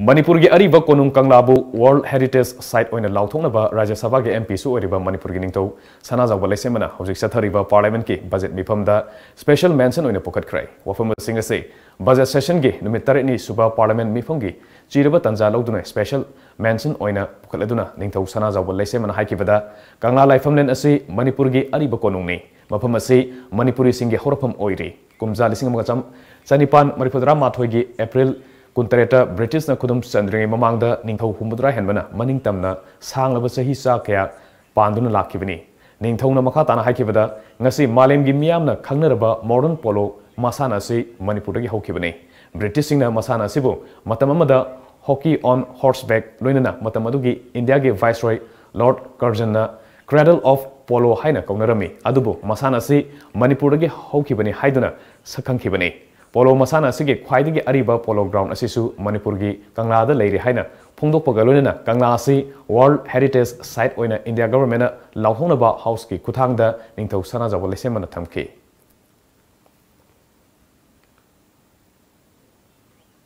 मणिपुर की अरीब कोनुम कंगलाबू वर्ल्ड हेरिटेज साइट होने लाथोंब राज्य सभा के एम पीसू मणिपुर की निथौ सनाजाब लेसेमना चथरीब पार्लियामेंट की बजेट मीफम स्पेशल मेंशन पुखत्रे वफम से बजेट सेशन की तरह सूब पार्लियामेंट मीफम की चीब तंजा लौदना स्पेशल मेंशन पुखलना निथौ सनाजाब लेसेमना कंगला लाइफमलेन मणिपुर की अरीब कोनुमनी मफम से मणिपुरी हौरफम कुमजा लिंग चनीपान मरीफुद्रा माथोई एप्रिल ꯀꯨꯟꯇꯔꯦꯠꯇ ꯕ꯭ꯔꯤꯇꯤꯁꯅ ꯈꯨꯗꯨꯝ ꯆꯟꯗ꯭ꯔꯤꯉꯩ ꯃꯃꯥꯡꯗ ꯅꯤꯡꯊꯧ ꯍꯨꯝꯐꯨꯇꯔꯥ ꯍꯦꯟꯕꯅ ꯃꯅꯤꯡꯇꯝꯅ ꯁꯥꯡꯂꯕ ꯆꯍꯤ ꯆꯥ ꯀꯌꯥ ꯄꯥꯟꯗꯨꯅ ꯂꯥꯛꯈꯤꯕꯅꯤ ꯅꯤꯡꯊꯧꯅ ꯃꯈꯥ ꯇꯥꯅ ꯍꯥꯏꯈꯤꯕꯗ ꯉꯁꯤ ꯃꯥꯂꯦꯝꯒꯤ ꯃꯤꯌꯥꯝꯅ ꯈꯪꯅꯔꯕ ꯃꯣꯗꯔꯟ ꯄꯣꯂꯣ ꯃꯁꯥꯟꯅ ꯑꯁꯤ ꯃꯅꯤꯄꯨꯔꯗꯒꯤ ꯍꯧꯈꯤꯕꯅꯤ ꯕ꯭ꯔꯤꯇꯤꯁꯁꯤꯡꯅ ꯃꯁꯥꯟꯅ ꯑꯁꯤꯕꯨ ꯃꯇꯝ ꯑꯃꯗ ꯍꯣꯀꯤ ꯑꯣꯟ ꯍꯣꯔꯁꯕꯦꯛ ꯂꯣꯏꯅꯅ ꯃꯇꯝ ꯑꯗꯨꯒꯤ ꯏꯟꯗꯤꯌꯥꯒꯤ ꯚꯥꯏꯁꯔꯣꯏ ꯂꯣꯔꯗ ꯀꯔꯖꯟꯅ ꯀ꯭ꯔꯦꯗꯜ ꯑꯣꯐ ꯄꯣꯂꯣ ꯍꯥꯏꯅ ꯀꯧꯅꯔꯝꯃꯤ ꯑꯗꯨꯕꯨ ꯃꯁꯥꯟꯅ ꯑꯁꯤ ꯃꯅꯤꯄꯨꯔꯗꯒꯤ ꯍꯧꯈꯤꯕꯅꯤ ꯍꯥꯏꯗꯨꯅ ꯁꯛꯈꯪꯈꯤꯕꯅꯤ polo masana sige khwaidagi ariba polo ground asisu manipur gi kangla da leiri haina phongdok pagalunena kangla si world heritage site oina india government na lawhona ba house ki khuthang da ningthau sana jabol lesem na thamki